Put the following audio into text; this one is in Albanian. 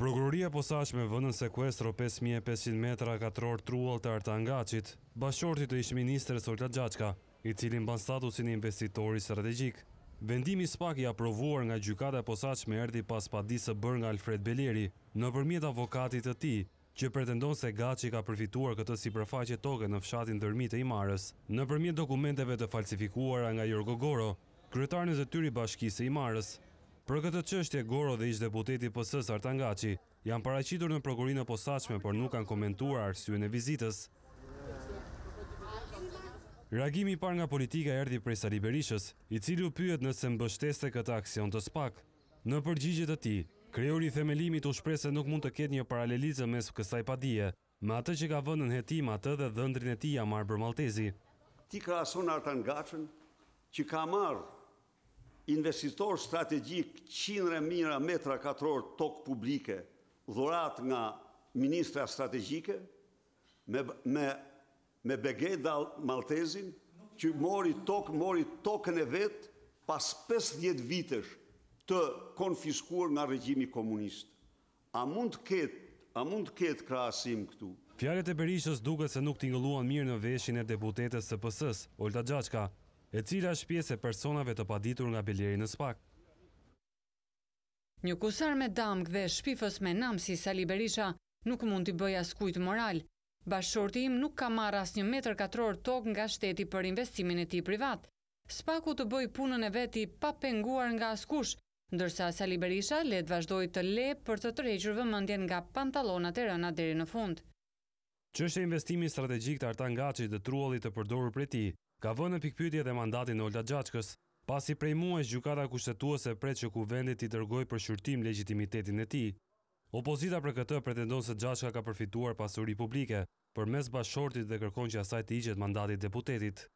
Prokuroria posaqë me vëndën sekuestro 5.500 metra katëror truol të artan nga qit, e të ishë ministrë e Gjaqka, i cilin ban statusin e investitori strategik. Vendimi spak i aprovuar nga gjukata e posaqë me erdi pas padisë bërë nga Alfred Beleri, në përmjet avokatit të ti, që pretendon se Gaci ka përfituar këtë si përfaqe toke në fshatin dërmit e Imarës, në përmjet dokumenteve të falsifikuara nga Jorgo Goro, kryetarën e të tyri bashkise Imarës, Për këtë qështje, Goro dhe ishtë deputeti pësës Artangaci janë paracitur në prokurinë posaqme, për nuk kanë komentuar arsyën e vizitës. Ragimi par nga politika erdi prej Sari Berishës, i cilu pyet nëse mbështeste këta aksion të spak. Në përgjigjet të ti, kreori themelimit u shprese nuk mund të ketë një paralelizë mes për kësaj padije, me atë që ka vënë në jetim atë dhe dhëndrin e ti ja marë bërmaltezi. Ti ka asonë artan gachën që ka marë investitor strategjik 100 mira metra katror tokë publike dhurat nga ministra strategjike me, me, me dal Maltezin që mori, tok, mori tokën e vetë pas 50 vitesh të konfiskuar nga regjimi komunist. A mund të ketë, a mund të ketë krasim këtu? Fjalët e Berishës duket se nuk tingëlluan mirë në veshin e deputetes së PS-s, Olta Gjaçka, e cila është pjesë e personave të paditur nga biljeri në spak. Një kusar me damg dhe shpifës me namë si Sali Berisha nuk mund të bëja skujt moral. Bashorti im nuk ka marrë as një metrë katror tok nga shteti për investimin e ti privat. Spaku të bëj punën e veti pa penguar nga askush, ndërsa Sali Berisha le të vazhdoj të le për të të reqyrë vëmëndjen nga pantalonat e rëna deri në fundë. Që është e investimi strategjik të Artan Gaci dhe truali të përdorur për ti, ka vënë pikpytje dhe mandatin në Olda pas pasi prej muaj gjukata kushtetuese pret që kuvendit të dërgoj për shurtim legitimitetin e ti. Opozita për këtë pretendon se Gjachka ka përfituar pasuri publike, për mes bashortit dhe kërkon që asaj të iqet mandatit deputetit.